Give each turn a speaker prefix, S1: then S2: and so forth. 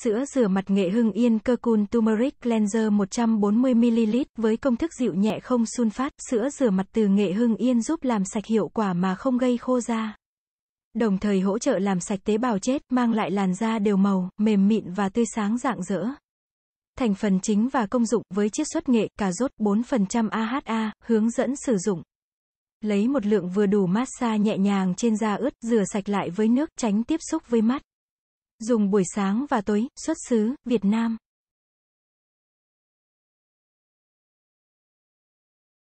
S1: Sữa rửa mặt nghệ hưng yên cơ Kirkun Turmeric Cleanser 140ml với công thức dịu nhẹ không sunfat, sữa rửa mặt từ nghệ hưng yên giúp làm sạch hiệu quả mà không gây khô da. Đồng thời hỗ trợ làm sạch tế bào chết, mang lại làn da đều màu, mềm mịn và tươi sáng rạng rỡ. Thành phần chính và công dụng với chiết xuất nghệ, cà rốt 4% AHA, hướng dẫn sử dụng. Lấy một lượng vừa đủ massage nhẹ nhàng trên da ướt, rửa sạch lại với nước, tránh tiếp xúc với mắt dùng buổi sáng và tối, xuất xứ, Việt Nam.